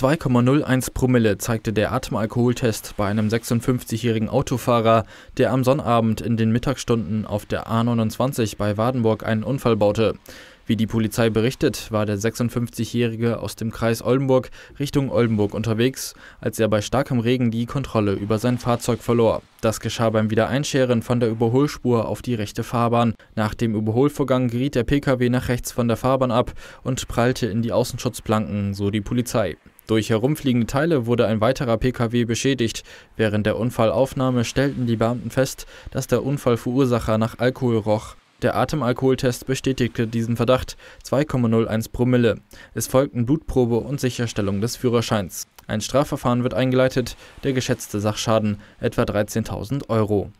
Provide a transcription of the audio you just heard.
2,01 Promille zeigte der Atemalkoholtest bei einem 56-jährigen Autofahrer, der am Sonnabend in den Mittagsstunden auf der A29 bei Wadenburg einen Unfall baute. Wie die Polizei berichtet, war der 56-Jährige aus dem Kreis Oldenburg Richtung Oldenburg unterwegs, als er bei starkem Regen die Kontrolle über sein Fahrzeug verlor. Das geschah beim Wiedereinscheren von der Überholspur auf die rechte Fahrbahn. Nach dem Überholvorgang geriet der Pkw nach rechts von der Fahrbahn ab und prallte in die Außenschutzplanken, so die Polizei. Durch herumfliegende Teile wurde ein weiterer Pkw beschädigt. Während der Unfallaufnahme stellten die Beamten fest, dass der Unfallverursacher nach Alkohol roch. Der Atemalkoholtest bestätigte diesen Verdacht, 2,01 Promille. Es folgten Blutprobe und Sicherstellung des Führerscheins. Ein Strafverfahren wird eingeleitet, der geschätzte Sachschaden etwa 13.000 Euro.